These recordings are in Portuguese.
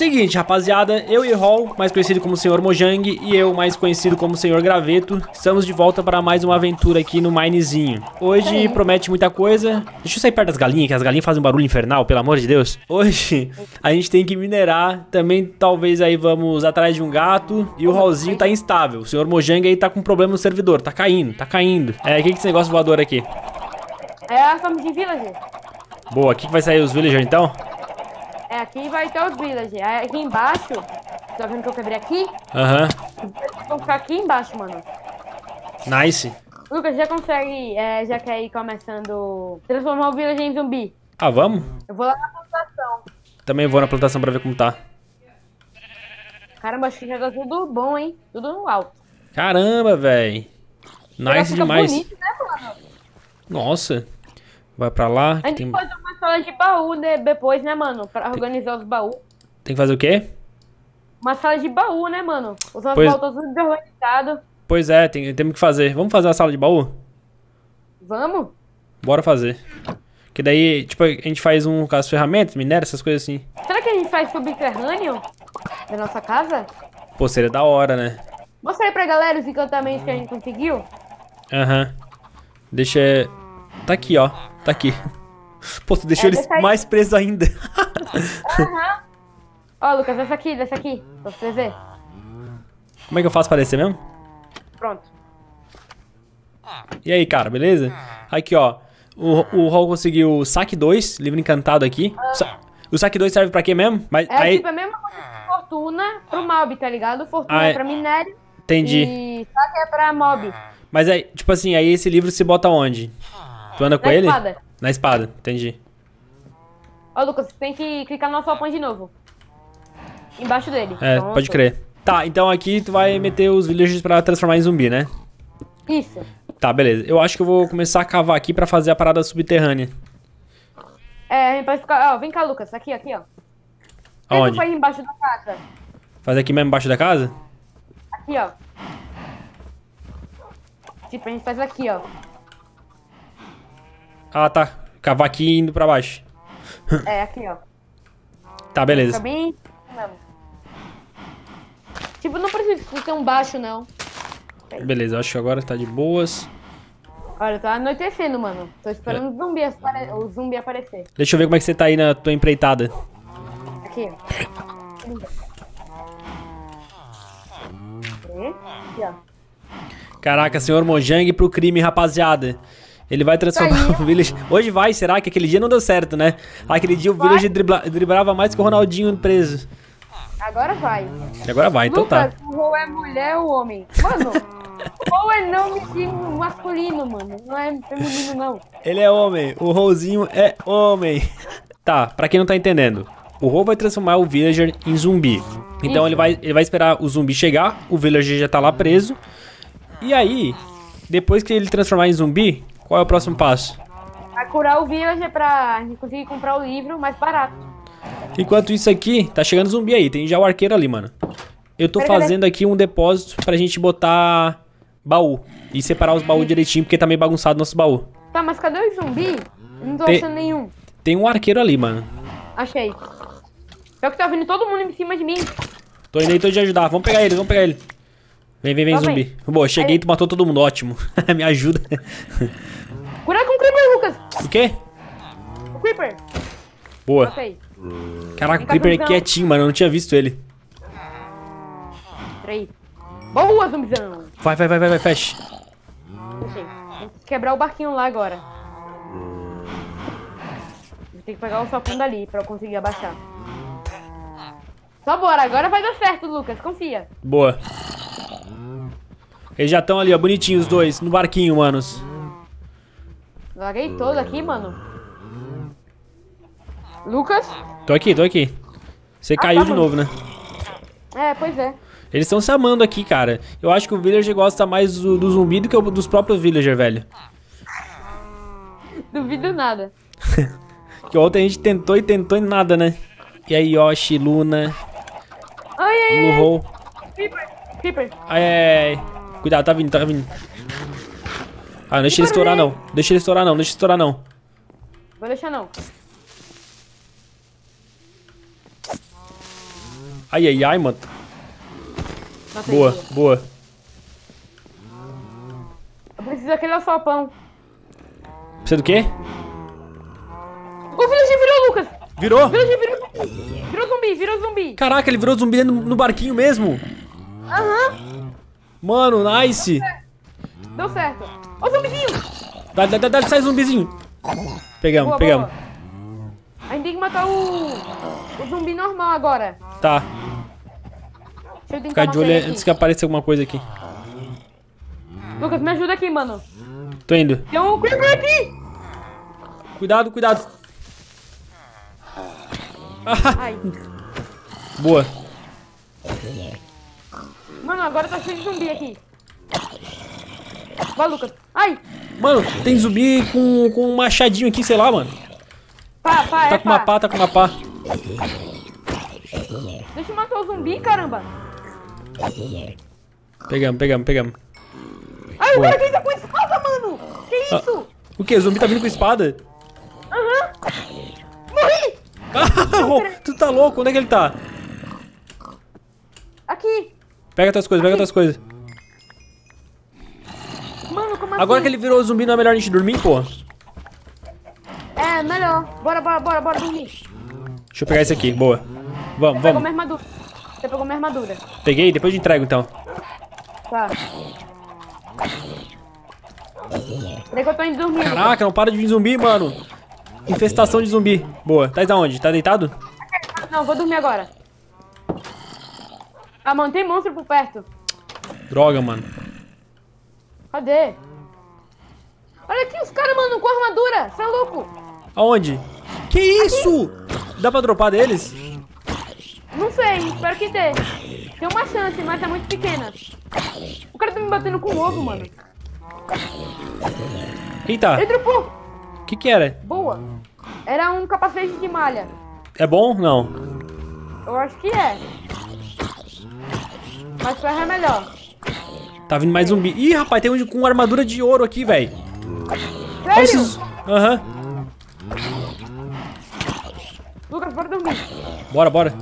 Seguinte, rapaziada, eu e Hall, mais conhecido como Senhor Mojang, e eu, mais conhecido como Senhor Graveto, estamos de volta para mais uma aventura aqui no Minezinho. Hoje promete muita coisa. Deixa eu sair perto das galinhas, que as galinhas fazem um barulho infernal, pelo amor de Deus. Hoje a gente tem que minerar, também talvez aí vamos atrás de um gato, e o Hallzinho tá instável. O Senhor Mojang aí tá com problema no servidor, tá caindo, tá caindo. É, o que é esse negócio voador aqui? É a família de villager. Boa, aqui que vai sair os villagers então? É, aqui vai ter os É Aqui embaixo, tá vendo que eu quebrei aqui? Aham. Uhum. Vão ficar aqui embaixo, mano. Nice. Lucas, já consegue, é, já quer ir começando, transformar o villager em zumbi? Ah, vamos? Eu vou lá na plantação. Também vou na plantação pra ver como tá. Caramba, acho que já tá tudo bom, hein? Tudo no alto. Caramba, velho. Nice demais. Bonito, né, Nossa. Vai pra lá. Antes tem... de uma sala de baú né, depois, né, mano? Pra organizar os baús. Tem que fazer o quê? Uma sala de baú, né, mano? Os nossos pois... baús todos desorganizados. Pois é, tem, temos que fazer. Vamos fazer a sala de baú? Vamos? Bora fazer. Que daí, tipo, a gente faz um com as ferramentas, minério, essas coisas assim. Será que a gente faz subterrâneo da nossa casa? Pô, seria da hora, né? Mostrei pra galera os encantamentos que a gente conseguiu. Aham. Uhum. Deixa... Tá aqui, ó. Tá aqui. Pô, tu deixou é eles mais presos ainda. Aham. Ó, Lucas, essa aqui, dessa aqui. Pra você ver. Como é que eu faço pra descer mesmo? Pronto. E aí, cara, beleza? Aqui, ó. O, Hall conseguiu saque 2, livro encantado aqui. Ah. O, saque 2 serve pra quê mesmo? Mas, é aí... tipo é a mesma coisa que fortuna pro mob, tá ligado? Fortuna ah, é. é pra minério. Entendi. E saque é pra mob. Mas aí, tipo assim, aí esse livro se bota onde? Tu anda com Na ele? Na espada. Na espada, entendi. Ó, Lucas, você tem que clicar no alçapão de novo. Embaixo dele. É, Pronto. pode crer. Tá, então aqui tu vai meter os villagers pra transformar em zumbi, né? Isso. Tá, beleza. Eu acho que eu vou começar a cavar aqui pra fazer a parada subterrânea. É, parece ficar Ó, vem cá, Lucas. Aqui, aqui, ó. Aonde? Faz embaixo da casa. Fazer aqui mesmo embaixo da casa? Aqui, ó. Tipo, a gente faz aqui, ó. Ah, tá. Cavaquinho indo pra baixo. É, aqui, ó. Tá, beleza. Fica Tipo, não precisa ter um baixo, não. Beleza, acho que agora tá de boas. Olha, tá anoitecendo, mano. Tô esperando é. o, zumbi apare... o zumbi aparecer. Deixa eu ver como é que você tá aí na tua empreitada. Aqui, ó. Aqui, ó. Caraca, senhor Mojang pro crime, rapaziada. Ele vai transformar tá Saiu. o Village. Hoje vai, será que aquele dia não deu certo, né? Aquele dia o vai. Village dribla... driblava mais que o Ronaldinho preso. Agora vai. Agora vai, então tá. Lucas, tá. O Rô é mulher ou homem? Mano, o Rô é nome de masculino, mano. Não é feminino, não. Ele é homem. O Rozinho é homem. Tá, pra quem não tá entendendo. O Rô vai transformar o Villager em zumbi. Então ele vai, ele vai esperar o zumbi chegar, o Villager já tá lá preso. E aí, depois que ele transformar em zumbi, qual é o próximo passo? Curar o village pra conseguir comprar o livro mais barato. Enquanto isso aqui, tá chegando zumbi aí. Tem já o arqueiro ali, mano. Eu tô fazendo aqui um depósito pra gente botar baú. E separar os baús direitinho, porque tá meio bagunçado nosso baú. Tá, mas cadê o zumbi? Não tô tem, achando nenhum. Tem um arqueiro ali, mano. Achei. Pior que tá vindo todo mundo em cima de mim. Tô indo aí, tô de ajudar. Vamos pegar ele, vamos pegar ele. Vem, vem, vem, tá zumbi. Aí. Boa, cheguei e tu matou todo mundo, ótimo. Me ajuda. Curar com o Creeper, Lucas. O quê? O Creeper. Boa. Matei. Caraca, o Creeper é quietinho, mano. Eu não tinha visto ele. Peraí. Boa, zumbizão. Vai, vai, vai, vai, vai, fecha. Tem que quebrar o barquinho lá agora. Tem que pegar o sapão dali pra eu conseguir abaixar. Só bora, agora vai dar certo, Lucas. Confia. Boa. Eles já estão ali, ó, bonitinhos os dois, no barquinho, manos. Larguei todo aqui, mano. Lucas? Tô aqui, tô aqui. Você ah, tá caiu tá, de mano. novo, né? É, pois é. Eles estão se amando aqui, cara. Eu acho que o villager gosta mais do, do zumbi do que o, dos próprios villager, velho. Duvido nada. que ontem a gente tentou e tentou e nada, né? E aí, Yoshi, Luna... Oi, ai, Ai, ai, ai. Cuidado, tá vindo, tá vindo. Ah, não deixa ele estourar não. Deixa ele estourar não, deixa ele estourar não. Vou deixar não. Ai, ai, ai, mano. boa, boa. Eu preciso daquele alçapão. Precisa do quê? O villager virou, Lucas! Virou? O virou zumbi. Virou zumbi, virou zumbi. Caraca, ele virou zumbi no, no barquinho mesmo. Aham. Mano, nice. Deu certo. Ó o zumbizinho. Dá, dá, dá, sai zumbizinho. Pegamos, boa, pegamos. Boa. A gente tem que matar o, o zumbi normal agora. Tá. Deixa eu Ficar de olho antes que apareça alguma coisa aqui. Lucas, me ajuda aqui, mano. Tô indo. Tem um creeper aqui! Cuidado, cuidado. Ah. Boa. Mano, agora tá cheio de zumbi aqui. Vai, Lucas. Ai! Mano, tem zumbi com, com um machadinho aqui, sei lá, mano. Pá, pá, tá é, com pá. uma pá, tá com uma pá. Deixa eu matar o zumbi, caramba. Pegamos, pegamos, pegamos. Ai, o cara tá com espada, mano! Que ah, isso? Ah, o que? O zumbi tá vindo com espada? Aham. Uhum. Morri! Ah, tu tá louco? Onde é que ele tá? Pega outras coisas, pega outras coisas. Mano, como assim? Agora que ele virou zumbi, não é melhor a gente dormir, pô? É, melhor. Bora, bora, bora, bora dormir. Deixa eu pegar esse aqui, boa. Vamos, Você vamos. Pegou minha armadura. Você pegou minha armadura. Peguei, depois eu entrego então. Tá. Peraí que eu tô indo dormir. Caraca, não para de vir zumbi, mano. Infestação de zumbi. Boa. Tá da onde? Tá deitado? Não, vou dormir agora. Ah, mano, tem monstro por perto. Droga, mano. Cadê? Olha aqui os caras, mano, com armadura. Você é louco? Aonde? Que isso? Aqui. Dá pra dropar deles? Não sei, espero que dê. Tem uma chance, mas é muito pequena. O cara tá me batendo com o ovo, mano. Eita. Ele dropou. O que que era? Boa. Era um capacete de malha. É bom? Não. Eu acho que é. Mas ferro é melhor. Tá vindo mais zumbi. Ih, rapaz, tem um com armadura de ouro aqui, velho. Sério? Esses... Aham. Uhum. Lucas, bora dormir. Bora, bora.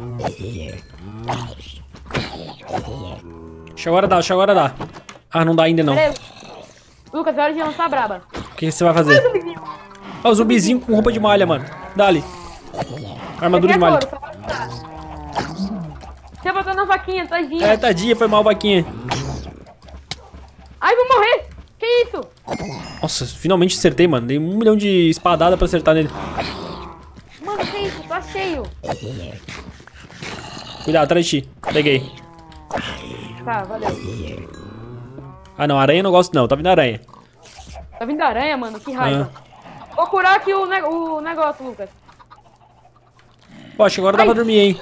Deixa agora dar, deixa agora dar. Ah, não dá ainda não. Peraí. Lucas, é hora de lançar a braba. O que você vai fazer? Olha ah, o zumbizinho com roupa de malha, mano. Dá ali. Armadura de é malha. Você botou na vaquinha, tadinha. É, tadinha, foi mal vaquinha. Ai, vou morrer. Que isso? Nossa, finalmente acertei, mano. Dei um milhão de espadada pra acertar nele. Mano, que isso? Tá cheio. Cuidado, atrás de ti. Peguei. Tá, valeu. Ah, não. Aranha não gosto, não. Tá vindo aranha. Tá vindo aranha, mano? Que raiva. Ah. Vou curar aqui o, ne o negócio, Lucas. Poxa, agora Ai. dá pra dormir, hein?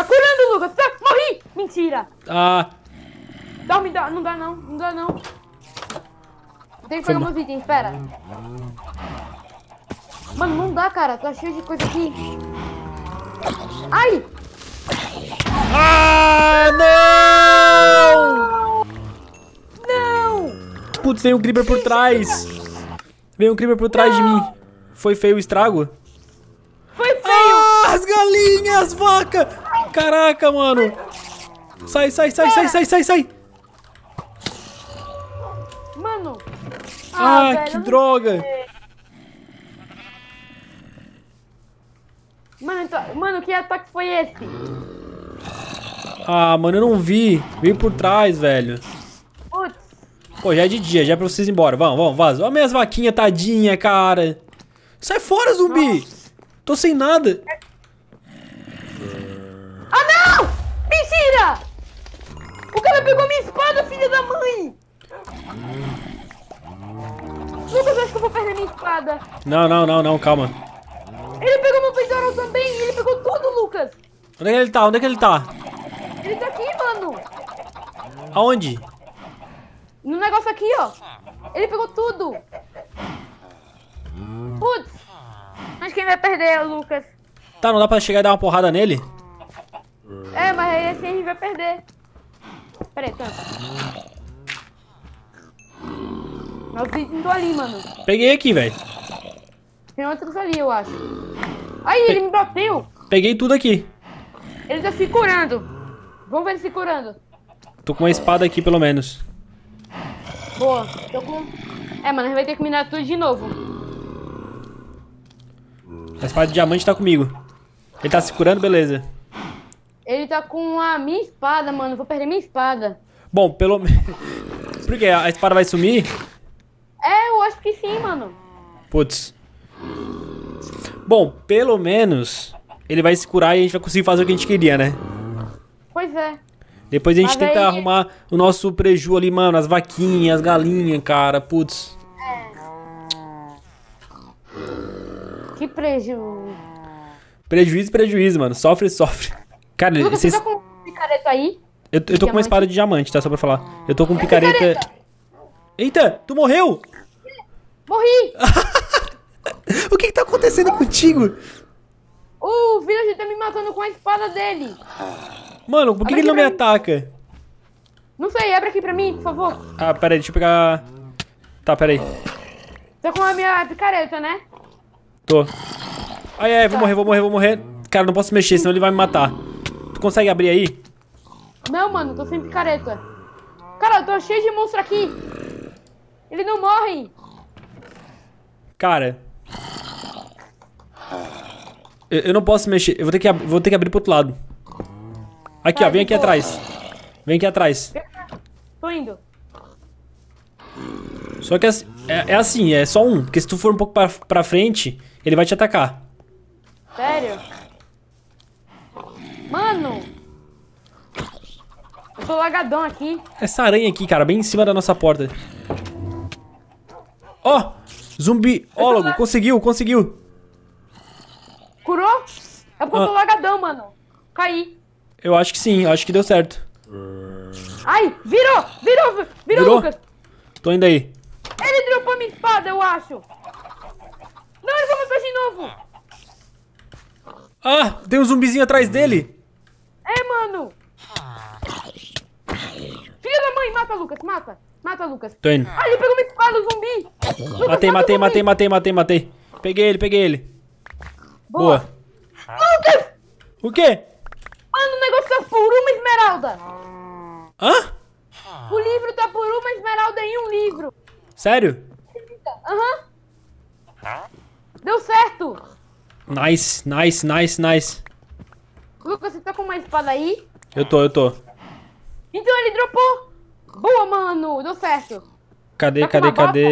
Tá curando, Lucas. Tá, morri! Mentira. Ah. Não, me dá. Não dá, não. Não dá, não. Tem que pegar meus itens. Espera. Mano, não dá, cara. Tá cheio de coisa aqui. Ai! Ah, não! Não! Putz, tem um Creeper por trás. Vem um Creeper por trás não. de mim. Foi feio o estrago? Foi feio! Ah, as galinhas, vacas. Caraca, mano. Sai, sai, sai, sai, sai, sai, sai. Mano. Ah, ah velho, que droga. Mano, tô... Então, mano, que ataque foi esse? Ah, mano, eu não vi. Veio por trás, velho. Putz. Pô, já é de dia, já é pra vocês ir embora. Vamos, vamos, vaza. Olha minhas vaquinhas, tadinha, cara. Sai fora, zumbi. Nossa. Tô sem nada. É ah, não! Mentira! O cara pegou minha espada, filha da mãe! Lucas, eu acho que eu vou perder minha espada. Não, não, não, não, calma. Ele pegou meu peitoral também, ele pegou tudo, Lucas. Onde é que ele tá? Onde é que ele tá? Ele tá aqui, mano. Aonde? No negócio aqui, ó. Ele pegou tudo. Putz. Acho que quem vai perder é o Lucas. Tá, não dá pra chegar e dar uma porrada nele? É, mas aí assim a gente vai perder. Pera aí, tenta. Nossa, tem indo ali, mano. Peguei aqui, velho. Tem outros ali, eu acho. Aí, Pe ele me bateu. Peguei tudo aqui. Ele tá se curando. Vamos ver ele se curando. Tô com uma espada aqui, pelo menos. Boa. Tô com... É, mano, a gente vai ter que minar tudo de novo. A espada de diamante tá comigo. Ele tá se curando, beleza. Ele tá com a minha espada, mano. Vou perder minha espada. Bom, pelo menos... Por quê? A espada vai sumir? É, eu acho que sim, mano. Putz. Bom, pelo menos ele vai se curar e a gente vai conseguir fazer o que a gente queria, né? Pois é. Depois a gente Mas tenta aí... arrumar o nosso preju ali, mano. As vaquinhas, as galinhas, cara. Putz. É. Que preju... Prejuízo, prejuízo, mano. Sofre, sofre. Cara, Lucas, Você tá com picareta aí? Eu, eu tô com uma espada de diamante, tá? Só pra falar. Eu tô com picareta... picareta. Eita, tu morreu? Morri! o que que tá acontecendo contigo? O Village tá me matando com a espada dele. Mano, por que, que ele não me ataca? Não sei, abre aqui pra mim, por favor. Ah, pera aí, deixa eu pegar... Tá, pera aí. Tô com a minha picareta, né? Tô. Ai, ai, vou tá. morrer, vou morrer, vou morrer. Cara, não posso mexer, senão ele vai me matar. Tu consegue abrir aí? Não, mano, tô sem picareta. Cara, eu tô cheio de monstro aqui. Eles não morrem. Cara. Eu, eu não posso mexer. Eu vou ter que, vou ter que abrir pro outro lado. Aqui, ó. Vem aqui tô... atrás. Vem aqui atrás. Tô indo. Só que é, assim, é, é, assim, é só um. Porque se tu for um pouco pra, pra frente, ele vai te atacar. Sério? Mano! Eu tô lagadão aqui. Essa aranha aqui, cara, bem em cima da nossa porta. Ó! Oh, zumbiólogo, conseguiu, conseguiu. Curou? É porque ah. eu tô lagadão, mano. Caí. Eu acho que sim, acho que deu certo. Ai, virou, virou, virou, virou? Lucas. Tô indo aí. Ele dropou minha espada, eu acho. Não, ele vai me de novo. Ah, tem um zumbizinho atrás dele. mata, Lucas, mata. Mata, Lucas. Tô indo. Ah, ele pegou uma espada, o zumbi. Lucas, matei, matei, matei, matei, matei, matei. Peguei ele, peguei ele. Boa. Boa. Lucas! O quê? Mano, o negócio tá por uma esmeralda. Hã? O livro tá por uma esmeralda em um livro. Sério? Aham. Uhum. Deu certo. Nice, nice, nice, nice. Lucas, você tá com uma espada aí? Eu tô, eu tô. Então ele dropou. Boa, mano! Deu certo! Cadê, tá cadê, cadê?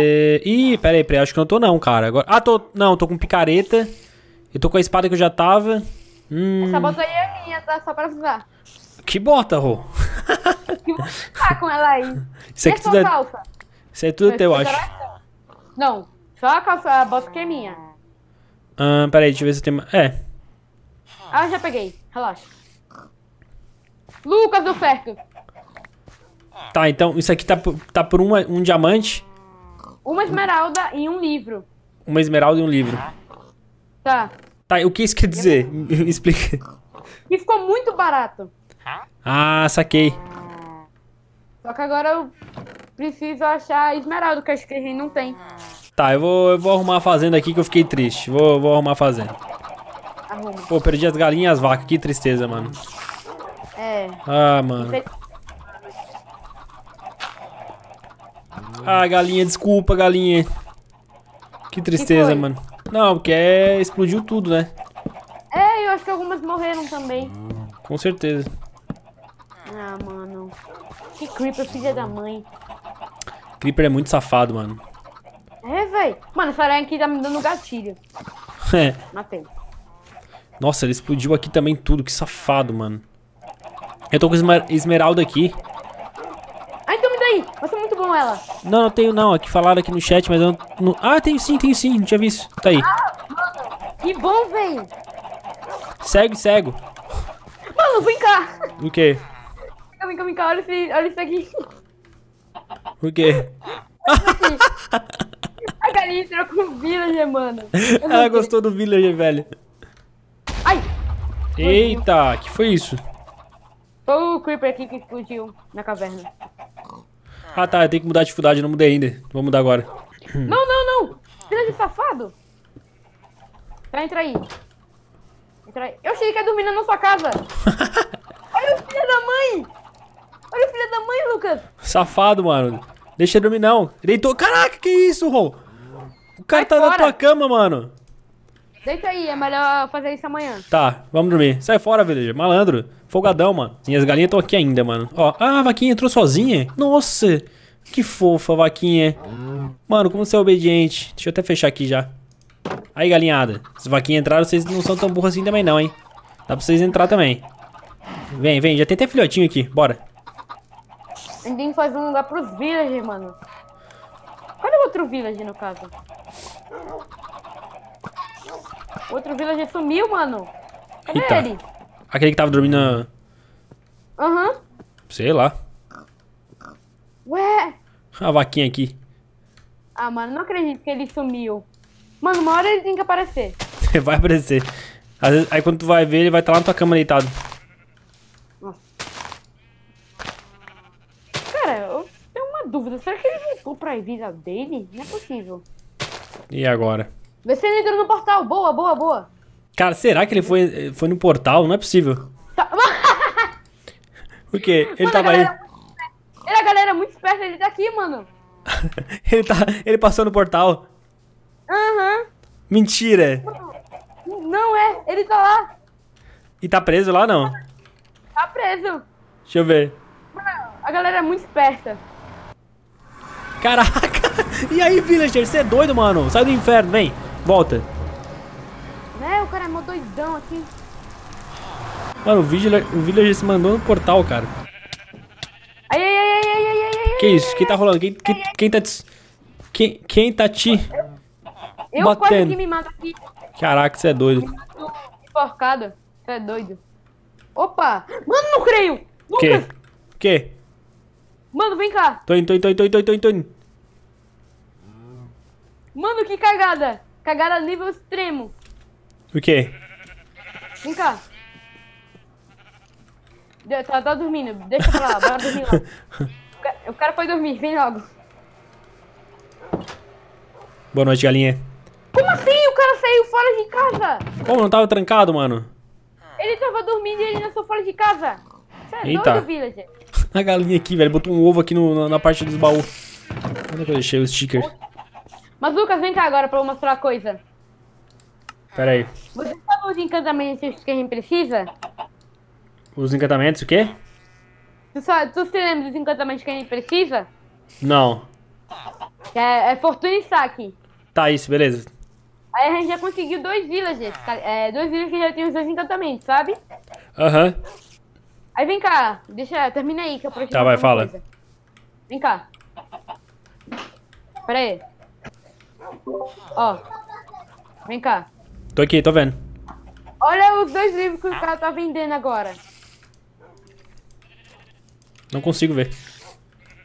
Bosta? Ih, peraí, peraí, acho que não tô não, cara. Agora... Ah, tô. Não, tô com picareta. Eu tô com a espada que eu já tava. Hum... Essa bota aí é minha, tá? Só pra avisar. Que bota, Rô? tá com ela aí? Isso aqui é tudo é... calça. Isso aí tudo é teu, acho. Não, só a calça, a bota que é minha. Ah, peraí, deixa eu ver se tem... É. Ah, já peguei. Relaxa. Lucas, deu certo. Ah. Tá, então isso aqui tá, tá por uma, um diamante? Uma esmeralda e um livro. Uma esmeralda e um livro. Tá. Tá, e o que isso quer dizer? Me explica. E ficou muito barato. Ah, saquei. Só que agora eu preciso achar esmeralda, que acho que a gente não tem. Tá, eu vou, eu vou arrumar a fazenda aqui que eu fiquei triste. Vou, vou arrumar a fazenda. Arruma. Pô, perdi as galinhas e as vacas. Que tristeza, mano. É. Ah, mano. Você... Ah, galinha, desculpa, galinha. Que tristeza, que mano. Não, porque é... explodiu tudo, né? É, eu acho que algumas morreram também. Com certeza. Ah, mano. Que Creeper, filha da mãe. Creeper é muito safado, mano. É, véi. Mano, essa aranha aqui tá me dando gatilho. É. Matei. Nossa, ele explodiu aqui também tudo. Que safado, mano. Eu tô com esmeralda aqui. Ai, então me dá aí com ela. Não, não tenho não. Aqui é falaram aqui no chat, mas eu não, Ah, tem sim, tem sim. Não tinha visto. Tá aí. Ah, mano, que bom, velho. Cego, cego. Mano, vem cá. O quê? Vem cá, vem cá, Olha, esse, olha isso aqui. O quê? A galinha entrou com o villager, mano. Ela ah, gostou do villager, velho. Ai! Eita, que foi isso? Foi o creeper aqui que explodiu na caverna. Ah tá, eu tenho que mudar de dificuldade, não mudei ainda. Vou mudar agora. Não, não, não! Filha de safado! Tá, entra aí. Entra aí. Eu achei que ia dormir na sua casa! Olha o filho da mãe! Olha o filho da mãe, Lucas! Safado, mano. Deixa ele dormir não. deitou. Caraca, que isso, Rô? O cara Vai tá fora. na tua cama, mano. Deita aí, é melhor fazer isso amanhã. Tá, vamos dormir. Sai fora, villager. Malandro, folgadão, mano. Sim, as galinhas estão aqui ainda, mano. Ó, ah, a vaquinha entrou sozinha? Nossa, que fofa a vaquinha. Mano, como você é obediente. Deixa eu até fechar aqui já. Aí, galinhada. Se vaquinha entraram, vocês não são tão burros assim também não, hein. Dá pra vocês entrar também. Vem, vem. Já tem até filhotinho aqui. Bora. A faz tem que fazer um lugar pros villagers, mano. Cadê o outro village, no caso? Outro villager sumiu, mano. Cadê Eita. ele? Aquele que tava dormindo Aham. Uhum. Sei lá. Ué. A vaquinha aqui. Ah, mano, não acredito que ele sumiu. Mano, uma hora ele tem que aparecer. vai aparecer. Vezes, aí quando tu vai ver, ele vai estar tá lá na tua cama deitado. Nossa. Cara, eu tenho uma dúvida. Será que ele voltou pra vida dele? Não é possível. E agora? se ele entrou no portal. Boa, boa, boa. Cara, será que ele foi, foi no portal? Não é possível. Tá. o quê? Ele mano, tava aí. É ele a galera é muito esperta, ele tá aqui, mano. ele, tá, ele passou no portal. Aham. Uhum. Mentira. Não é, ele tá lá. E tá preso lá, não? Tá preso. Deixa eu ver. Mano, a galera é muito esperta. Caraca! E aí, villager, você é doido, mano? Sai do inferno, vem. Volta. Né, o cara é mó doidão aqui. Mano, o villager, o villager se mandou no portal, cara. Ai, ai, ai, ai, ai, ai, ai. Que isso? Tá quem tá rolando? Quem, quem, quem tá te... Quem, quem tá te... Eu batendo? quase que me mata aqui. Caraca, você é doido. Enforcado. Você é doido. Opa! Mano, não creio! Lucas! Que? Que? Mano, vem cá. Tô indo, tô indo, tô indo, tô indo, tô indo. Mano, que cagada! Cagaram nível extremo. O quê? Vem cá. tá, tá dormindo. Deixa pra lá, bora dormir lá. O cara, foi dormir, vem logo. Boa noite, galinha. Como assim? O cara saiu fora de casa? Como? Não tava trancado, mano? Ele tava dormindo e ele nasceu fora de casa. Você é Eita. doido, villager. A galinha aqui, velho. Botou um ovo aqui no, na, na parte dos baús. Onde é que eu deixei o sticker? Mas, Lucas, vem cá agora pra eu mostrar uma coisa. Peraí. Você sabe os encantamentos que a gente precisa? Os encantamentos o quê? Tu, só, tu se lembra dos encantamentos que a gente precisa? Não. É, é fortuna e saque. Tá, isso, beleza. Aí a gente já conseguiu dois villagers. Tá, é, dois villagers que já tem os dois encantamentos, sabe? Aham. Uhum. Aí vem cá, deixa, termina aí que eu Tá, vai, fala. Coisa. Vem cá. Pera aí. Ó. Vem cá. Tô aqui, tô vendo. Olha os dois livros que o cara tá vendendo agora. Não consigo ver.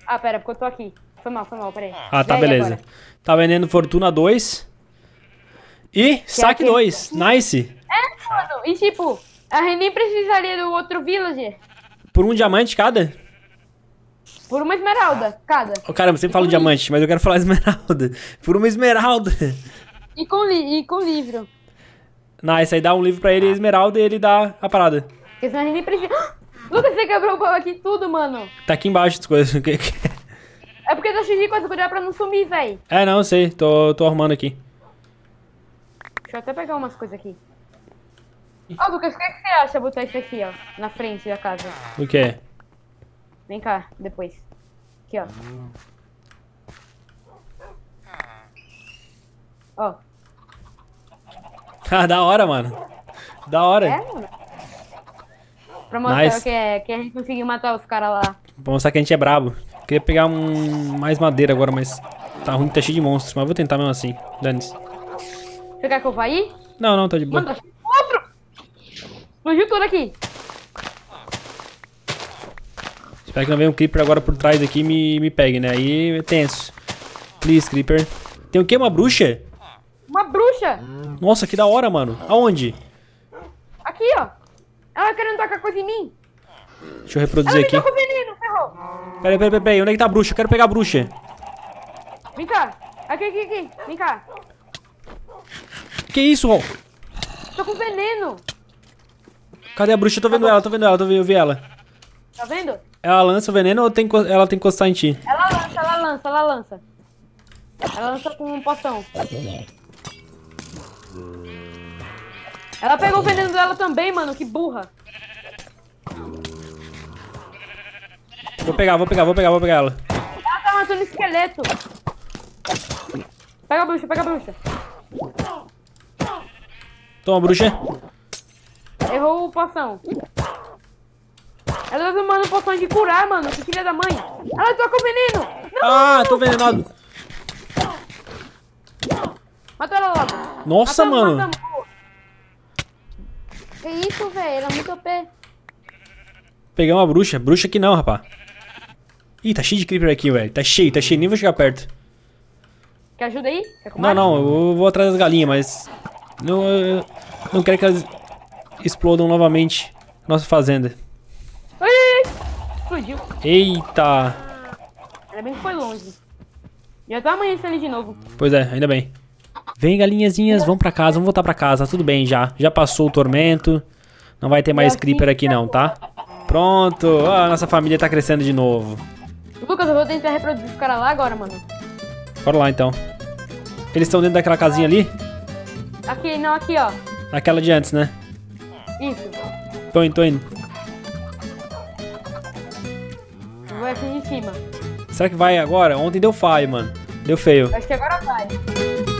Ah, pera, porque eu tô aqui. Foi mal, foi mal, peraí. Ah, tá, beleza. Agora. Tá vendendo Fortuna 2. E que é saque 2. É nice. É, mano. E tipo, a gente nem precisaria do outro villager. Por um diamante cada? Por uma esmeralda, ah. cada. Oh, caramba, sempre fala diamante, livro. mas eu quero falar esmeralda. Por uma esmeralda. E com, li e com livro. Não, aí dá um livro pra ele, ah. esmeralda, e ele dá a parada. Porque senão a gente nem precisa... Ah! Lucas, você quebrou o pau aqui tudo, mano. Tá aqui embaixo as coisas. É? é porque eu tô cheio de coisa pra não sumir, velho. É, não, sei. Tô, tô arrumando aqui. Deixa eu até pegar umas coisas aqui. Ó, oh, Lucas, o que, é que você acha botar isso aqui, ó? Na frente da casa. O que é? Vem cá, depois. Aqui, ó. Ó. Ah, da hora, mano. Da hora. É, mano. Pra mostrar nice. que, é, que a gente conseguiu matar os caras lá. Pra mostrar que a gente é brabo. Queria pegar um, mais madeira agora, mas tá ruim, tá cheio de monstros. Mas vou tentar mesmo assim. Dane-se. Você quer que eu vá aí? Não, não, tá de boa. Mano, outro! Fugiu tudo aqui. Espero que não venha um Creeper agora por trás aqui e me, me pegue, né? Aí é tenso. Please, Creeper. Tem o quê? Uma bruxa? Uma bruxa! Nossa, que da hora, mano. Aonde? Aqui, ó. Ela querendo tocar coisa em mim. Deixa eu reproduzir Ela aqui. Ela me veneno, ferrou. Peraí, peraí, peraí. Onde é que tá a bruxa? Eu quero pegar a bruxa. Vem cá. Aqui, aqui, aqui. Vem cá. Que isso, Ron? Tô com veneno. Cadê a bruxa? Eu tô vendo ela, tô vendo ela, tô vendo, eu vi ela. Tá vendo? Ela lança o veneno ou tem, ela tem que encostar em ti? Ela lança, ela lança, ela lança. Ela lança com um poção. Ela pegou o veneno dela também, mano, que burra. Vou pegar, vou pegar, vou pegar, vou pegar ela. Ela tá matando esqueleto. Pega a bruxa, pega a bruxa. Toma, bruxa. Errou o poção. Ela tá tomando poção de curar, mano. Que filha da mãe. Ela toca tá o veneno. Não, ah, não. tô venenado. Mata ela logo. Nossa, mano. Mata, que isso, velho? Ela é muito OP. Peguei uma bruxa. Bruxa aqui não, rapá. Ih, tá cheio de creeper aqui, velho. Tá cheio, tá cheio. Nem vou chegar perto. Quer ajuda aí? Quer não, não. Eu vou atrás das galinhas, mas... Não, não quero que elas explodam novamente nossa fazenda. Ai, ai, ai. Explodiu. Eita. Ainda bem que foi longe. Já tá amanhecendo ali de novo. Pois é, ainda bem. Vem, galinhazinhas, vão pra casa, vão voltar pra casa. Tudo bem já. Já passou o tormento. Não vai ter mais creeper aqui não, tá? Pronto. Ah, nossa família tá crescendo de novo. Lucas, eu vou tentar reproduzir os caras lá agora, mano. Bora lá, então. Eles estão dentro daquela casinha ali? Aqui, não, aqui, ó. Aquela de antes, né? Isso. Tô indo, tô indo. Será que vai agora? Ontem deu falha, mano. Deu feio. Acho que agora vai.